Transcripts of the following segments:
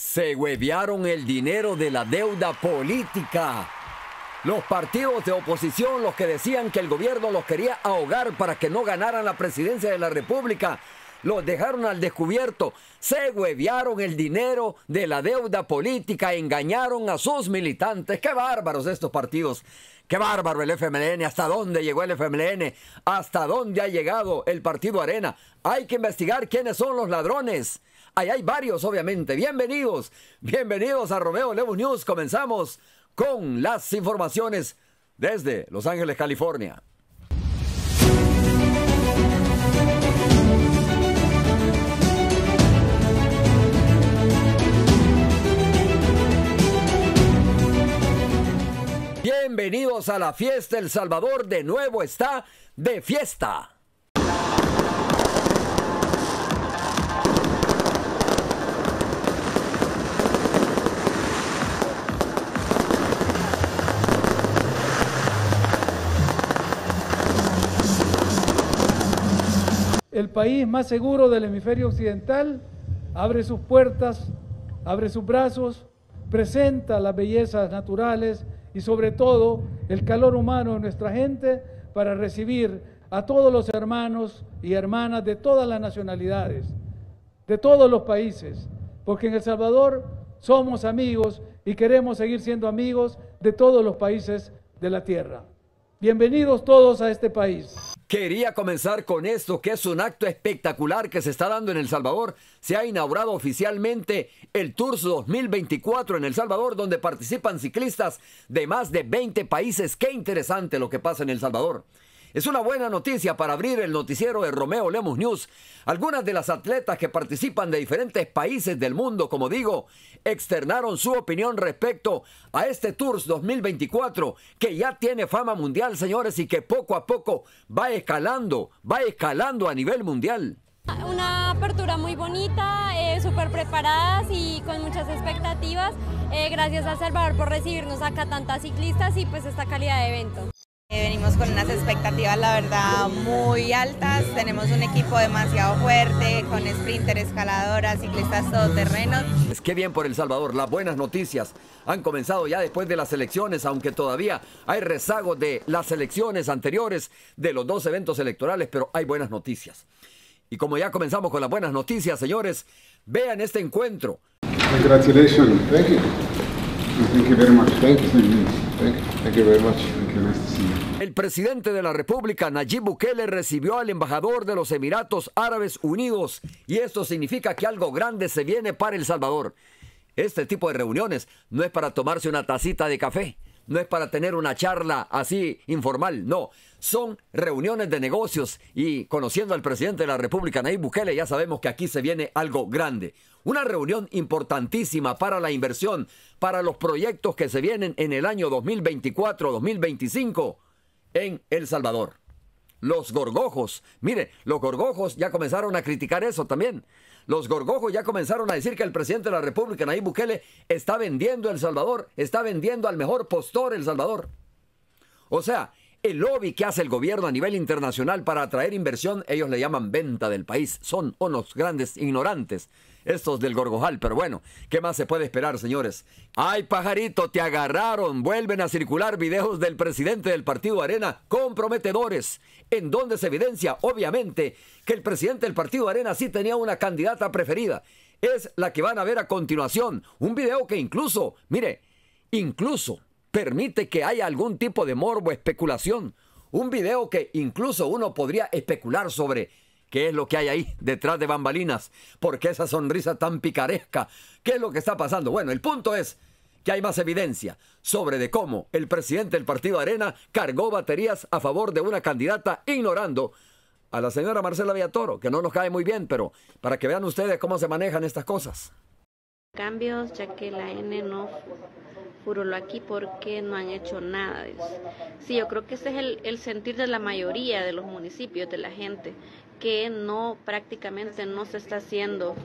Se hueviaron el dinero de la deuda política. Los partidos de oposición, los que decían que el gobierno los quería ahogar para que no ganaran la presidencia de la República, los dejaron al descubierto, se hueviaron el dinero de la deuda política, engañaron a sus militantes. ¡Qué bárbaros estos partidos! ¡Qué bárbaro el FMLN! ¿Hasta dónde llegó el FMLN? ¿Hasta dónde ha llegado el Partido Arena? Hay que investigar quiénes son los ladrones hay varios, obviamente. Bienvenidos, bienvenidos a Romeo Lemus News. Comenzamos con las informaciones desde Los Ángeles, California. Bienvenidos a la fiesta El Salvador, de nuevo está de fiesta. el país más seguro del hemisferio occidental, abre sus puertas, abre sus brazos, presenta las bellezas naturales y sobre todo el calor humano de nuestra gente para recibir a todos los hermanos y hermanas de todas las nacionalidades, de todos los países, porque en El Salvador somos amigos y queremos seguir siendo amigos de todos los países de la tierra. Bienvenidos todos a este país. Quería comenzar con esto, que es un acto espectacular que se está dando en El Salvador. Se ha inaugurado oficialmente el Tours 2024 en El Salvador, donde participan ciclistas de más de 20 países. Qué interesante lo que pasa en El Salvador. Es una buena noticia para abrir el noticiero de Romeo Lemus News. Algunas de las atletas que participan de diferentes países del mundo, como digo, externaron su opinión respecto a este Tours 2024, que ya tiene fama mundial, señores, y que poco a poco va escalando, va escalando a nivel mundial. Una apertura muy bonita, eh, súper preparadas y con muchas expectativas. Eh, gracias a Salvador por recibirnos acá tantas ciclistas y pues esta calidad de evento. Eh, venimos con unas expectativas, la verdad, muy altas. Tenemos un equipo demasiado fuerte, con sprinter, escaladoras, ciclistas todoterrenos. Es que bien por El Salvador, las buenas noticias han comenzado ya después de las elecciones, aunque todavía hay rezago de las elecciones anteriores de los dos eventos electorales, pero hay buenas noticias. Y como ya comenzamos con las buenas noticias, señores, vean este encuentro. Congratulations, thank you. Thank you very este El presidente de la República, Nayib Bukele, recibió al embajador de los Emiratos Árabes Unidos y esto significa que algo grande se viene para El Salvador. Este tipo de reuniones no es para tomarse una tacita de café, no es para tener una charla así informal, no, son reuniones de negocios y conociendo al presidente de la República, Nayib Bukele, ya sabemos que aquí se viene algo grande. Una reunión importantísima para la inversión, para los proyectos que se vienen en el año 2024-2025 en El Salvador. Los gorgojos, mire, los gorgojos ya comenzaron a criticar eso también. Los gorgojos ya comenzaron a decir que el presidente de la República, Nayib Bukele, está vendiendo El Salvador, está vendiendo al mejor postor El Salvador. O sea, el lobby que hace el gobierno a nivel internacional para atraer inversión, ellos le llaman venta del país. Son unos grandes ignorantes, estos del Gorgojal. Pero bueno, ¿qué más se puede esperar, señores? ¡Ay, pajarito, te agarraron! Vuelven a circular videos del presidente del Partido Arena comprometedores, en donde se evidencia, obviamente, que el presidente del Partido Arena sí tenía una candidata preferida. Es la que van a ver a continuación. Un video que incluso, mire, incluso permite que haya algún tipo de morbo, especulación. Un video que incluso uno podría especular sobre qué es lo que hay ahí detrás de bambalinas, por qué esa sonrisa tan picaresca, qué es lo que está pasando. Bueno, el punto es que hay más evidencia sobre de cómo el presidente del partido Arena cargó baterías a favor de una candidata ignorando a la señora Marcela Villatoro, que no nos cae muy bien, pero para que vean ustedes cómo se manejan estas cosas. Cambios, ya que la N no júrolo aquí porque no han hecho nada. Sí, yo creo que ese es el, sentir de la mayoría de los municipios, de la gente, que no prácticamente no se está haciendo,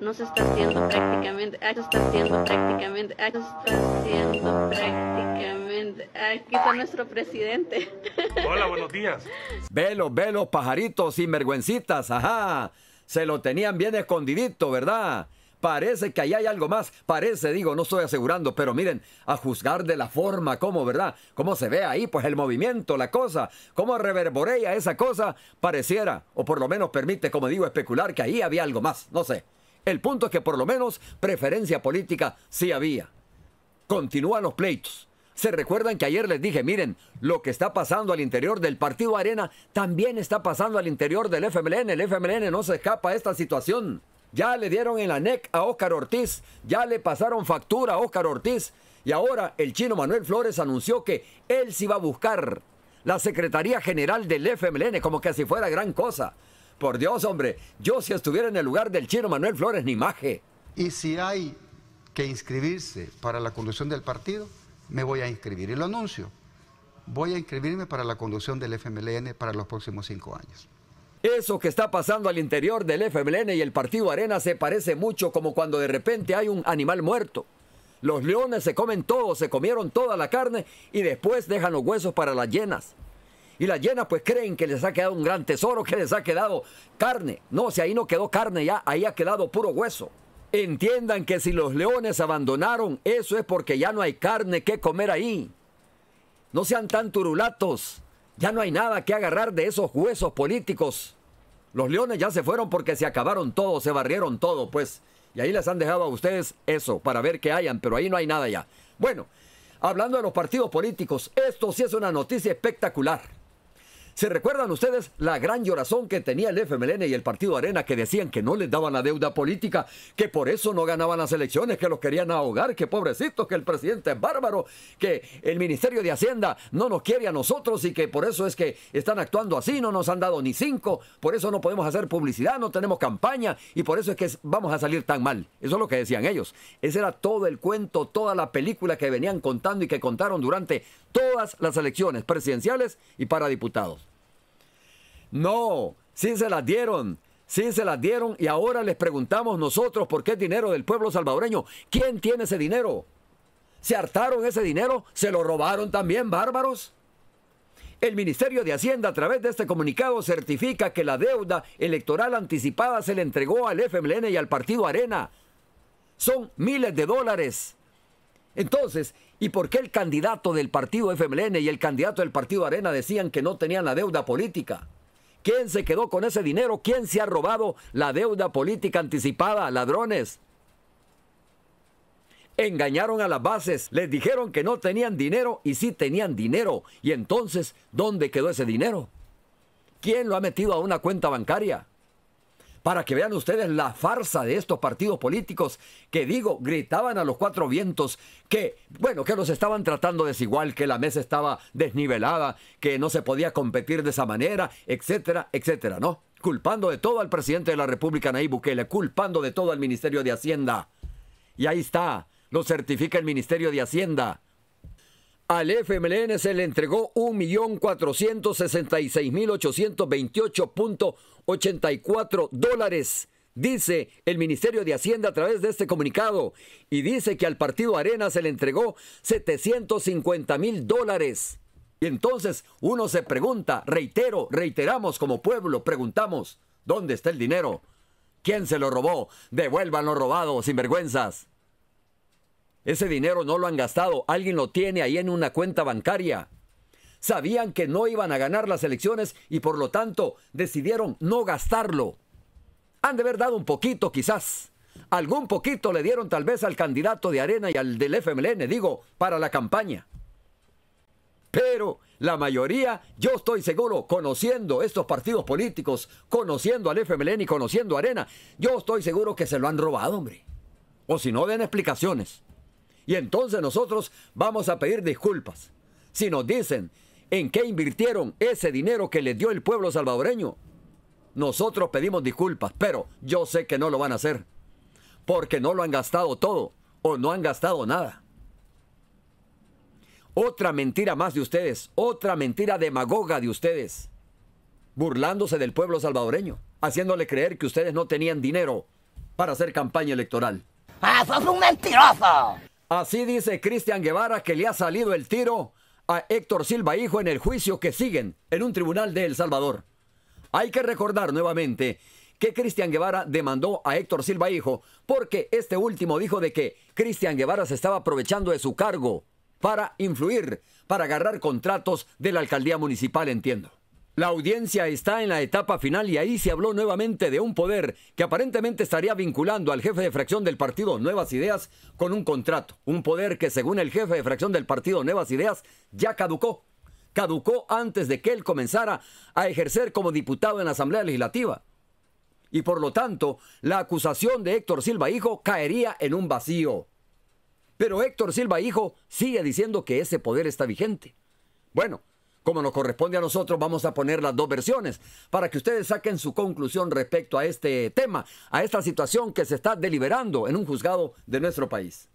no se está haciendo prácticamente, ah, está haciendo prácticamente, ah, está haciendo prácticamente. Ah, aquí está nuestro presidente. Hola, buenos días. Velo, velo, pajaritos, sinvergüencitas, ajá. Se lo tenían bien escondidito, ¿verdad? Parece que ahí hay algo más. Parece, digo, no estoy asegurando, pero miren, a juzgar de la forma, cómo, ¿verdad? Cómo se ve ahí, pues el movimiento, la cosa, cómo reverborea esa cosa, pareciera, o por lo menos permite, como digo, especular que ahí había algo más. No sé. El punto es que por lo menos preferencia política sí había. Continúan los pleitos. Se recuerdan que ayer les dije, miren, lo que está pasando al interior del Partido Arena también está pasando al interior del FMLN. El FMLN no se escapa a esta situación. Ya le dieron en la NEC a Óscar Ortiz, ya le pasaron factura a Óscar Ortiz y ahora el chino Manuel Flores anunció que él se iba a buscar la Secretaría General del FMLN como que si fuera gran cosa. Por Dios, hombre, yo si estuviera en el lugar del chino Manuel Flores ni maje. Y si hay que inscribirse para la conducción del partido, me voy a inscribir y lo anuncio. Voy a inscribirme para la conducción del FMLN para los próximos cinco años. Eso que está pasando al interior del FMLN y el Partido Arena se parece mucho como cuando de repente hay un animal muerto. Los leones se comen todo, se comieron toda la carne y después dejan los huesos para las llenas. Y las llenas pues creen que les ha quedado un gran tesoro, que les ha quedado carne. No, si ahí no quedó carne ya, ahí ha quedado puro hueso. Entiendan que si los leones abandonaron, eso es porque ya no hay carne que comer ahí. No sean tan turulatos. Ya no hay nada que agarrar de esos huesos políticos. Los leones ya se fueron porque se acabaron todo, se barrieron todo, pues. Y ahí les han dejado a ustedes eso, para ver qué hayan, pero ahí no hay nada ya. Bueno, hablando de los partidos políticos, esto sí es una noticia espectacular. ¿Se recuerdan ustedes la gran llorazón que tenía el FMLN y el Partido Arena que decían que no les daban la deuda política, que por eso no ganaban las elecciones, que los querían ahogar, que pobrecitos, que el presidente es bárbaro, que el Ministerio de Hacienda no nos quiere a nosotros y que por eso es que están actuando así, no nos han dado ni cinco, por eso no podemos hacer publicidad, no tenemos campaña y por eso es que vamos a salir tan mal? Eso es lo que decían ellos. Ese era todo el cuento, toda la película que venían contando y que contaron durante todas las elecciones presidenciales y para diputados. No, sí se las dieron, sí se las dieron y ahora les preguntamos nosotros por qué dinero del pueblo salvadoreño. ¿Quién tiene ese dinero? ¿Se hartaron ese dinero? ¿Se lo robaron también, bárbaros? El Ministerio de Hacienda a través de este comunicado certifica que la deuda electoral anticipada se le entregó al FMLN y al Partido Arena. Son miles de dólares entonces, ¿y por qué el candidato del partido FMLN y el candidato del partido Arena decían que no tenían la deuda política? ¿Quién se quedó con ese dinero? ¿Quién se ha robado la deuda política anticipada? Ladrones. Engañaron a las bases, les dijeron que no tenían dinero y sí tenían dinero. ¿Y entonces dónde quedó ese dinero? ¿Quién lo ha metido a una cuenta bancaria? para que vean ustedes la farsa de estos partidos políticos que digo, gritaban a los cuatro vientos que, bueno, que los estaban tratando desigual, que la mesa estaba desnivelada, que no se podía competir de esa manera, etcétera, etcétera, ¿no? Culpando de todo al presidente de la República, Nayib Bukele, culpando de todo al Ministerio de Hacienda. Y ahí está, lo certifica el Ministerio de Hacienda. Al FMLN se le entregó 1.466.828.84 dólares, dice el Ministerio de Hacienda a través de este comunicado, y dice que al partido Arena se le entregó 750.000 mil dólares. Y entonces uno se pregunta, reitero, reiteramos como pueblo, preguntamos, ¿dónde está el dinero? ¿Quién se lo robó? Devuélvanlo robado, sinvergüenzas. Ese dinero no lo han gastado, alguien lo tiene ahí en una cuenta bancaria. Sabían que no iban a ganar las elecciones y por lo tanto decidieron no gastarlo. Han de haber dado un poquito quizás. Algún poquito le dieron tal vez al candidato de Arena y al del FMLN, digo, para la campaña. Pero la mayoría, yo estoy seguro, conociendo estos partidos políticos, conociendo al FMLN y conociendo a Arena, yo estoy seguro que se lo han robado, hombre. O si no, den explicaciones. Y entonces nosotros vamos a pedir disculpas. Si nos dicen en qué invirtieron ese dinero que les dio el pueblo salvadoreño, nosotros pedimos disculpas, pero yo sé que no lo van a hacer. Porque no lo han gastado todo o no han gastado nada. Otra mentira más de ustedes, otra mentira demagoga de ustedes, burlándose del pueblo salvadoreño, haciéndole creer que ustedes no tenían dinero para hacer campaña electoral. ¡Ah, sos un mentiroso! Así dice Cristian Guevara que le ha salido el tiro a Héctor Silva Hijo en el juicio que siguen en un tribunal de El Salvador. Hay que recordar nuevamente que Cristian Guevara demandó a Héctor Silva Hijo porque este último dijo de que Cristian Guevara se estaba aprovechando de su cargo para influir, para agarrar contratos de la alcaldía municipal, entiendo. La audiencia está en la etapa final y ahí se habló nuevamente de un poder que aparentemente estaría vinculando al jefe de fracción del partido Nuevas Ideas con un contrato. Un poder que según el jefe de fracción del partido Nuevas Ideas ya caducó. Caducó antes de que él comenzara a ejercer como diputado en la Asamblea Legislativa. Y por lo tanto, la acusación de Héctor Silva Hijo caería en un vacío. Pero Héctor Silva Hijo sigue diciendo que ese poder está vigente. Bueno, como nos corresponde a nosotros, vamos a poner las dos versiones para que ustedes saquen su conclusión respecto a este tema, a esta situación que se está deliberando en un juzgado de nuestro país.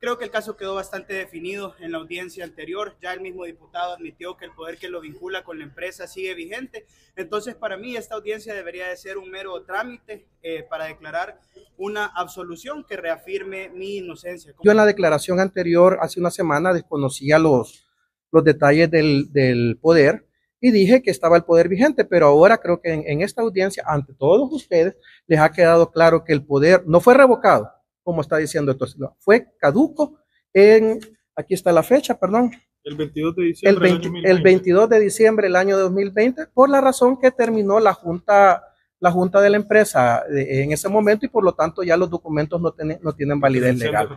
Creo que el caso quedó bastante definido en la audiencia anterior. Ya el mismo diputado admitió que el poder que lo vincula con la empresa sigue vigente. Entonces, para mí, esta audiencia debería de ser un mero trámite eh, para declarar una absolución que reafirme mi inocencia. Yo en la declaración anterior, hace una semana, desconocía los, los detalles del, poder y dije que estaba el poder vigente, pero ahora creo que en, esta audiencia, ante todos ustedes, les ha quedado claro que el poder no fue revocado, como está diciendo esto, fue caduco en, aquí está la fecha, perdón. El 22 de diciembre. El, 22 de diciembre del año 2020, por la razón que terminó la junta la junta de la empresa eh, en ese momento y por lo tanto ya los documentos no, no tienen validez legal.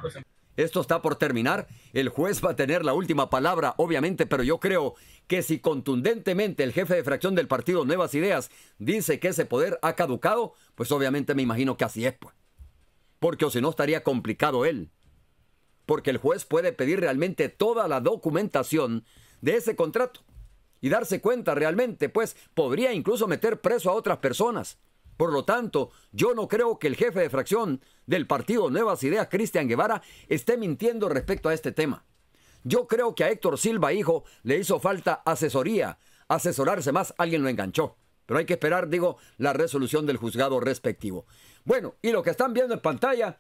Esto está por terminar. El juez va a tener la última palabra, obviamente, pero yo creo que si contundentemente el jefe de fracción del partido Nuevas Ideas dice que ese poder ha caducado, pues obviamente me imagino que así es, pues. Porque o si no estaría complicado él. Porque el juez puede pedir realmente toda la documentación de ese contrato y darse cuenta realmente, pues podría incluso meter preso a otras personas. Por lo tanto, yo no creo que el jefe de fracción del partido Nuevas Ideas, Cristian Guevara, esté mintiendo respecto a este tema. Yo creo que a Héctor Silva, hijo, le hizo falta asesoría, asesorarse más, alguien lo enganchó. Pero hay que esperar, digo, la resolución del juzgado respectivo. Bueno, y lo que están viendo en pantalla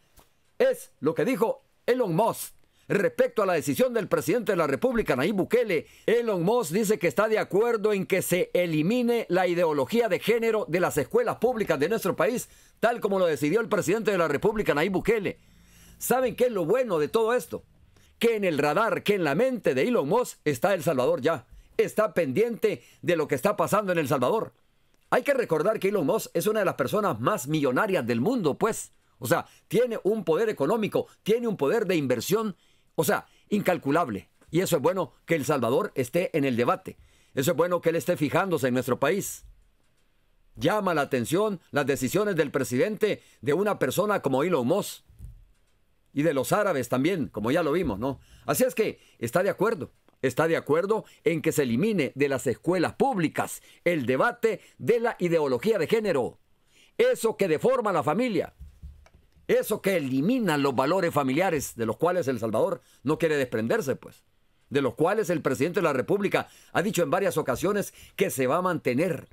es lo que dijo Elon Musk Respecto a la decisión del presidente de la República, Nayib Bukele, Elon Musk dice que está de acuerdo en que se elimine la ideología de género de las escuelas públicas de nuestro país, tal como lo decidió el presidente de la República, Nayib Bukele. ¿Saben qué es lo bueno de todo esto? Que en el radar, que en la mente de Elon Musk está El Salvador ya. Está pendiente de lo que está pasando en El Salvador. Hay que recordar que Elon Musk es una de las personas más millonarias del mundo, pues. O sea, tiene un poder económico, tiene un poder de inversión o sea, incalculable. Y eso es bueno que El Salvador esté en el debate. Eso es bueno que él esté fijándose en nuestro país. Llama la atención las decisiones del presidente de una persona como Elon Musk. Y de los árabes también, como ya lo vimos, ¿no? Así es que está de acuerdo. Está de acuerdo en que se elimine de las escuelas públicas el debate de la ideología de género. Eso que deforma la familia. Eso que elimina los valores familiares de los cuales El Salvador no quiere desprenderse, pues. De los cuales el presidente de la República ha dicho en varias ocasiones que se va a mantener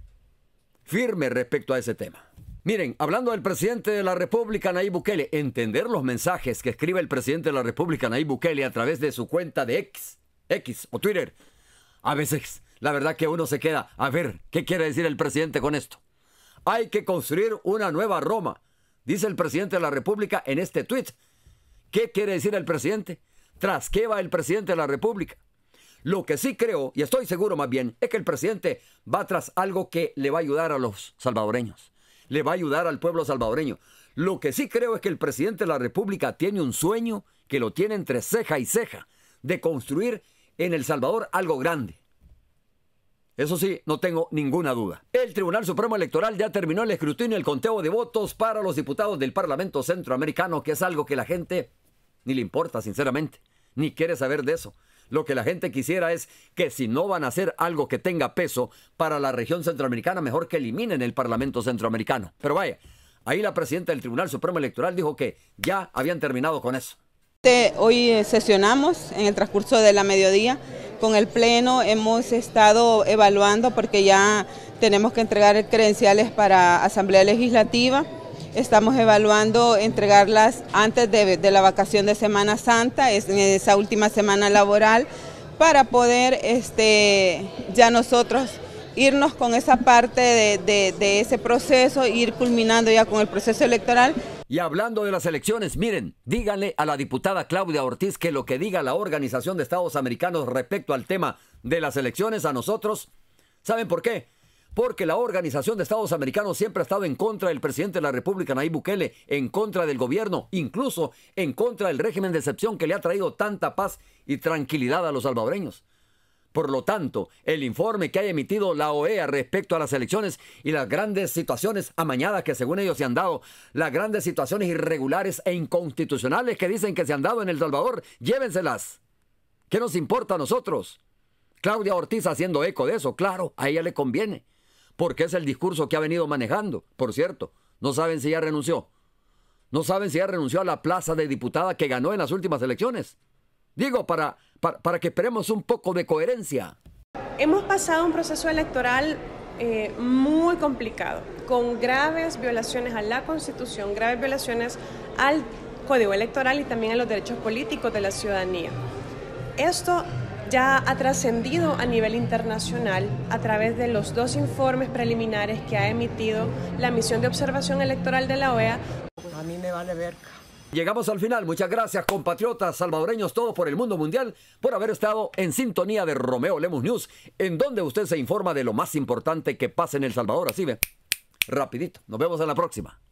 firme respecto a ese tema. Miren, hablando del presidente de la República, Nayib Bukele, entender los mensajes que escribe el presidente de la República, Nayib Bukele, a través de su cuenta de X, X o Twitter, a veces la verdad que uno se queda, a ver, ¿qué quiere decir el presidente con esto? Hay que construir una nueva Roma, dice el presidente de la República en este tweet, ¿Qué quiere decir el presidente? ¿Tras qué va el presidente de la República? Lo que sí creo, y estoy seguro más bien, es que el presidente va tras algo que le va a ayudar a los salvadoreños, le va a ayudar al pueblo salvadoreño. Lo que sí creo es que el presidente de la República tiene un sueño que lo tiene entre ceja y ceja, de construir en El Salvador algo grande. Eso sí, no tengo ninguna duda. El Tribunal Supremo Electoral ya terminó el escrutinio y el conteo de votos para los diputados del Parlamento Centroamericano, que es algo que la gente ni le importa, sinceramente, ni quiere saber de eso. Lo que la gente quisiera es que si no van a hacer algo que tenga peso para la región centroamericana, mejor que eliminen el Parlamento Centroamericano. Pero vaya, ahí la presidenta del Tribunal Supremo Electoral dijo que ya habían terminado con eso. Este, hoy eh, sesionamos en el transcurso de la mediodía. Con el Pleno hemos estado evaluando porque ya tenemos que entregar credenciales para Asamblea Legislativa. Estamos evaluando entregarlas antes de, la vacación de Semana Santa, es esa última semana laboral, para poder este, ya nosotros irnos con esa parte de, de ese proceso, ir culminando ya con el proceso electoral y hablando de las elecciones, miren, díganle a la diputada Claudia Ortiz que lo que diga la Organización de Estados Americanos respecto al tema de las elecciones a nosotros, ¿saben por qué? Porque la Organización de Estados Americanos siempre ha estado en contra del presidente de la República, Nayib Bukele, en contra del gobierno, incluso en contra del régimen de excepción que le ha traído tanta paz y tranquilidad a los salvadoreños. Por lo tanto, el informe que ha emitido la OEA respecto a las elecciones y las grandes situaciones amañadas que según ellos se han dado, las grandes situaciones irregulares e inconstitucionales que dicen que se han dado en El Salvador, llévenselas. ¿Qué nos importa a nosotros? Claudia Ortiz haciendo eco de eso, claro, a ella le conviene, porque es el discurso que ha venido manejando. Por cierto, no saben si ya renunció. No saben si ya renunció a la plaza de diputada que ganó en las últimas elecciones. Digo, para, para, que esperemos un poco de coherencia. Hemos pasado un proceso electoral eh, muy complicado, con graves violaciones a la Constitución, graves violaciones al Código Electoral y también a los derechos políticos de la ciudadanía. Esto ya ha trascendido a nivel internacional a través de los dos informes preliminares que ha emitido la misión de observación electoral de la OEA. A mí me vale ver. Llegamos al final. Muchas gracias, compatriotas salvadoreños, todos por el mundo mundial, por haber estado en sintonía de Romeo Lemus News, en donde usted se informa de lo más importante que pasa en El Salvador. Así ve, rapidito. Nos vemos en la próxima.